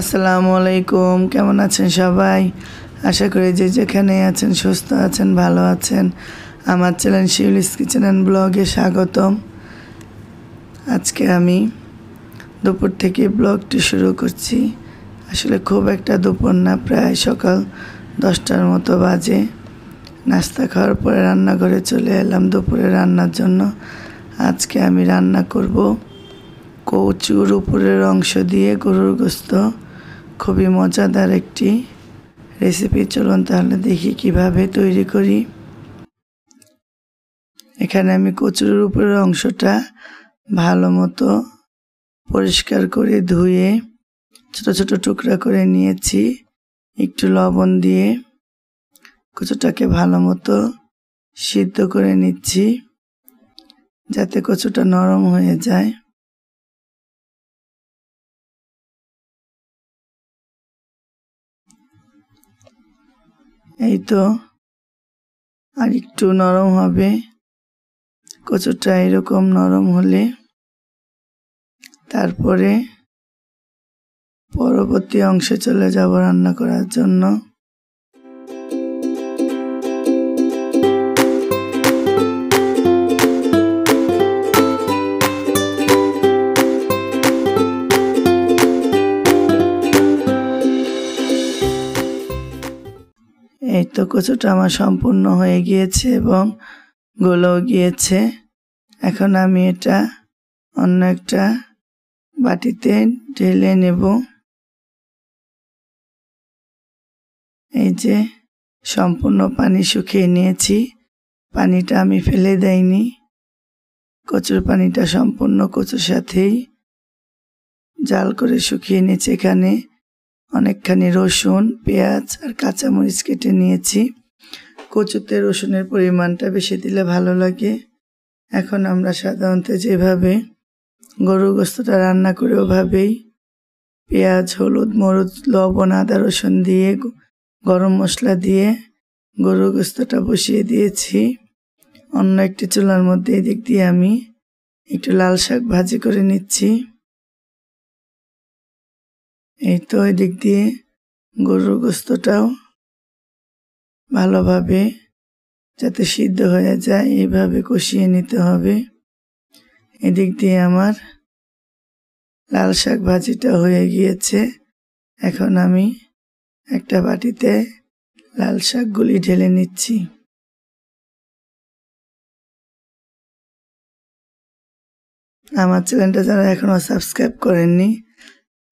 আসসালামু আলাইকুম কেমন আছেন সবাই আশা করি যে যেখানে আছেন সুস্থ আছেন ভালো আছেন আমার চ্যানেল শিউলিস কিচেন অ্যান্ড ব্লগে স্বাগতম আজকে আমি দুপুর থেকে ব্লগটি শুরু করছি আসলে খুব একটা দুপুর না প্রায় সকাল দশটার মতো বাজে নাস্তা খাওয়ার পরে রান্নাঘরে চলে এলাম দুপুরে রান্নার জন্য আজকে আমি রান্না করব কচুর উপরের অংশ দিয়ে গরুর গোস্ত খুবই মজাদার একটি রেসিপি চলুন তাহলে দেখি কিভাবে তৈরি করি এখানে আমি কচুরের উপরের অংশটা ভালো মতো পরিষ্কার করে ধুয়ে ছোট ছোট টুকরা করে নিয়েছি একটু লবণ দিয়ে কচুটাকে ভালো মতো সিদ্ধ করে নিচ্ছি যাতে কচুটা নরম হয়ে যায় এই তো আর একটু নরম হবে কচুটা এরকম নরম হলে তারপরে পরবর্তী অংশে চলে যাব রান্না করার জন্য এই তো কচুটা আমার সম্পূর্ণ হয়ে গিয়েছে এবং গলেও গিয়েছে এখন আমি এটা অন্য একটা বাটিতে ঢেলে নেব এই যে সম্পূর্ণ পানি শুকিয়ে নিয়েছি পানিটা আমি ফেলে দেয়নি কচুর পানিটা সম্পূর্ণ কচুর সাথেই জাল করে শুকিয়ে নিয়েছি এখানে অনেকখানি রসুন পেঁয়াজ আর কাঁচামরিচ কেটে নিয়েছি কচুতে রসুনের পরিমাণটা বেশি দিলে ভালো লাগে এখন আমরা সাধারণত যেভাবে গরু গোস্তটা রান্না করে ওভাবেই পেঁয়াজ হলুদ মরুদ লবণ আদা রসুন দিয়ে গরম মশলা দিয়ে গরু গোস্তটা বসিয়ে দিয়েছি অন্য একটি চুলার মধ্যে এদিক দিয়ে আমি একটু লাল শাক ভাজি করে নিচ্ছি এই তো এদিক দিয়ে গরুর গোস্তটাও ভালোভাবে যাতে সিদ্ধ হয়ে যায় এইভাবে কষিয়ে নিতে হবে এদিক দিয়ে আমার লাল শাক ভাজিটা হয়ে গিয়েছে এখন আমি একটা বাটিতে লাল শাকগুলি ঢেলে নিচ্ছি আমার চ্যানেলটা যারা এখনও সাবস্ক্রাইব করেননি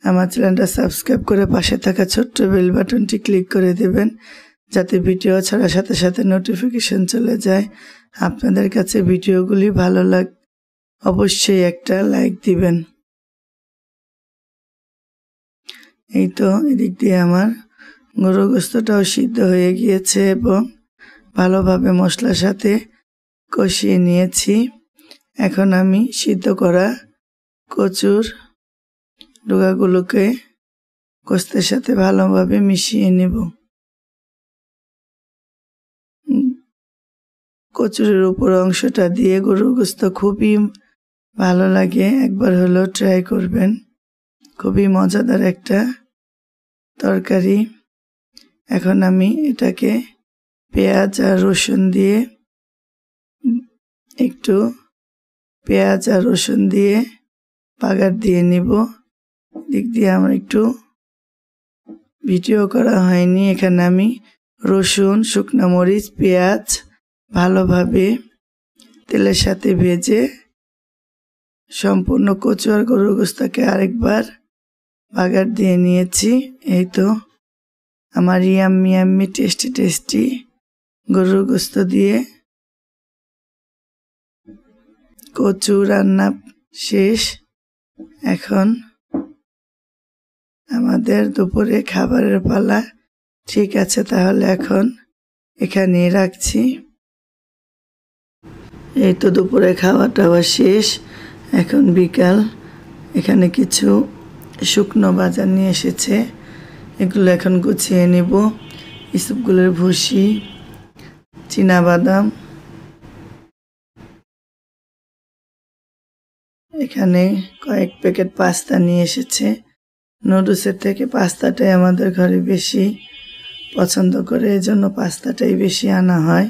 আমার চ্যানেলটা সাবস্ক্রাইব করে পাশে থাকা ছোট্ট বেল বাটনটি ক্লিক করে দেবেন যাতে ভিডিও ছাড়ার সাথে সাথে নোটিফিকেশন চলে যায় আপনাদের কাছে ভিডিওগুলি ভালো লাগ অবশ্যই একটা লাইক দিবেন এই তো এদিক দিয়ে আমার গরু গোস্তটাও সিদ্ধ হয়ে গিয়েছে এবং ভালোভাবে মশলার সাথে কষিয়ে নিয়েছি এখন আমি সিদ্ধ করা কচুর ডোকাগুলোকে কোস্তের সাথে ভালোভাবে মিশিয়ে নেব কচুরের উপর অংশটা দিয়ে গরুর গোস্ত খুবই ভালো লাগে একবার হলেও ট্রাই করবেন খুবই মজাদার একটা তরকারি এখন আমি এটাকে পেঁয়াজ আর রসুন দিয়ে একটু পেঁয়াজ আর রসুন দিয়ে পাগার দিয়ে নিব দিক দিয়ে আমার একটু ভিডিও করা হয়নি এখানে আমি রসুন শুকনো মরিচ পেঁয়াজ ভালোভাবে তেলের সাথে ভেজে সম্পূর্ণ কচু আর গরুর গোস্তাকে আরেকবার বাগার দিয়ে নিয়েছি এই তো আমার ইয়াম্মি আম্মি টেস্টি টেস্টি গরুর গোস্ত দিয়ে কচু রান্না শেষ এখন আমাদের দুপুরে খাবারের পালা ঠিক আছে তাহলে এখন এখানেই রাখছি এই তো দুপুরে খাওয়া টাওয়া শেষ এখন বিকাল এখানে কিছু শুকনো বাজার নিয়ে এসেছে এগুলো এখন গুছিয়ে নেব ইসবগুলোর ভুসি বাদাম এখানে কয়েক প্যাকেট পাস্তা নিয়ে এসেছে নুডলসের থেকে পাস্তাটাই আমাদের ঘরে বেশি পছন্দ করে এই জন্য পাস্তাটাই বেশি আনা হয়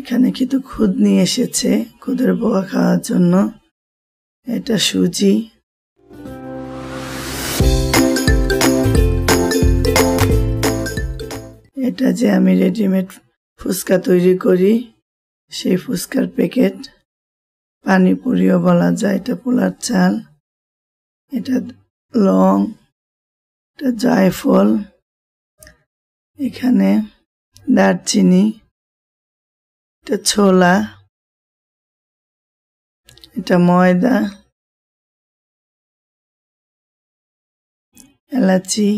এখানে কিন্তু খুদ নিয়ে এসেছে খুদের বোয়া খাওয়ার জন্য এটা সুজি এটা যে আমি রেডিমেড ফুচকা তৈরি করি সেই ফুচকার প্যাকেট পানিপুরিও বলা যায় এটা পোলার চাল এটা লং এটা জায়ফল এখানে দারচিনি এটা ছোলা এটা ময়দা এলাচি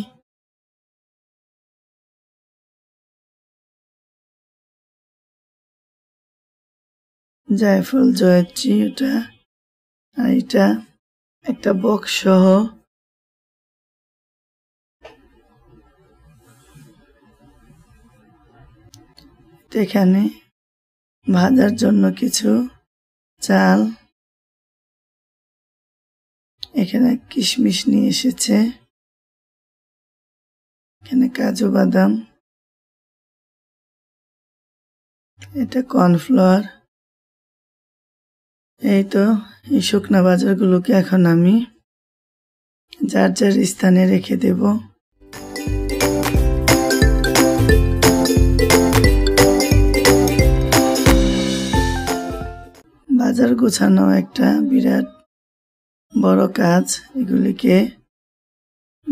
জায়ফল জয়ত্রী এটা আর এটা একটা বক্স সহ এখানে ভাজার জন্য কিছু চাল এখানে কিশমিশ নিয়ে এসেছে এখানে কাজু বাদাম এটা কর্নফ্লাওয়ার এই তো এই শুকনা বাজারগুলোকে এখন আমি যার যার স্থানে রেখে দেব বাজার গোছানো একটা বিরাট বড় কাজ এগুলিকে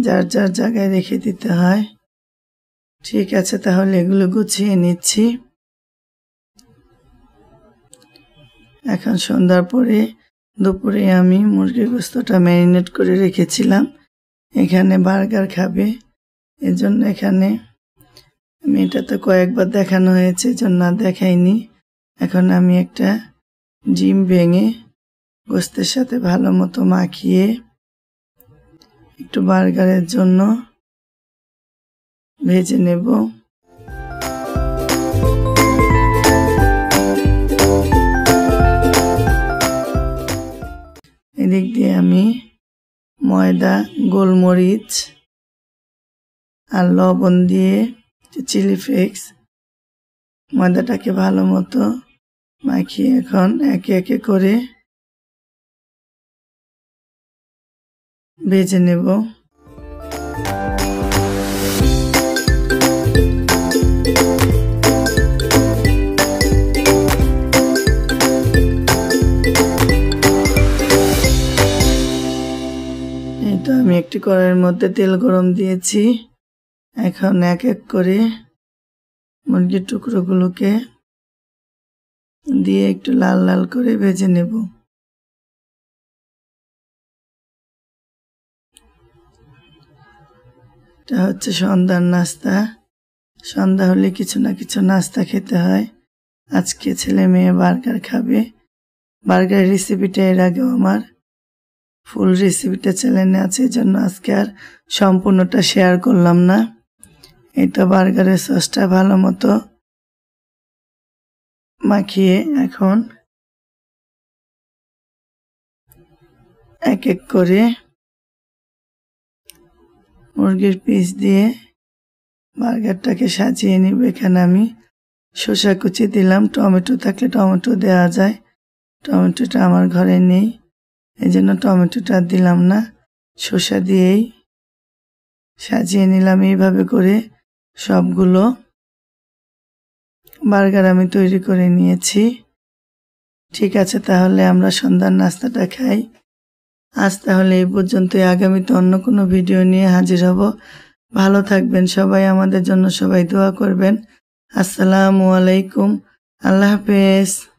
যার যার জায়গায় রেখে দিতে হয় ঠিক আছে তাহলে এগুলো গুছিয়ে নিচ্ছি এখন সন্ধ্যার পরে দুপুরে আমি মুরগির গোস্তটা ম্যারিনেট করে রেখেছিলাম এখানে বার্গার খাবে এজন্য এখানে আমি এটা তো কয়েকবার দেখানো হয়েছে না দেখাইনি এখন আমি একটা ডিম ভেঙে গোস্তের সাথে ভালো মতো মাখিয়ে একটু বার্গারের জন্য ভেজে নেব এদিক দিয়ে আমি ময়দা গোলমরিচ আর লবণ দিয়ে চিলি ফ্লেক্স ময়দাটাকে ভালো মতো মাখিয়ে এখন একে একে করে ভেজে নেব কড়াইয়ের মধ্যে তেল গরম দিয়েছি এখন এক এক করে মুরগির টুকরোগুলোকে দিয়ে একটু লাল লাল করে ভেজে নেব এটা হচ্ছে সন্ধ্যার নাস্তা সন্ধ্যা হলে কিছু না কিছু নাস্তা খেতে হয় আজকে ছেলে মেয়ে বার্গার খাবে বার্গার রেসিপিটা এর আগেও আমার ফুল রেসিপিটা চ্যানেলে আছে এই জন্য আজকে আর সম্পূর্ণটা শেয়ার করলাম না এটা বার্গারের সসটা ভালো মতো মাখিয়ে এখন এক এক করে মুরগির পিস দিয়ে বার্গারটাকে সাজিয়ে নিব এখানে আমি শসা কুচি দিলাম টমেটো থাকলে টমেটো দেওয়া যায় টমেটোটা আমার ঘরে নেই এই জন্য টমেটোটা দিলাম না শসা দিয়েই সাজিয়ে নিলাম এইভাবে করে সবগুলো বার্গার আমি তৈরি করে নিয়েছি ঠিক আছে তাহলে আমরা সন্ধ্যার নাস্তাটা খাই আজ তাহলে এই পর্যন্তই আগামীতে অন্য কোনো ভিডিও নিয়ে হাজির হব ভালো থাকবেন সবাই আমাদের জন্য সবাই দোয়া করবেন আসসালামু আলাইকুম আল্লাহ হাফেজ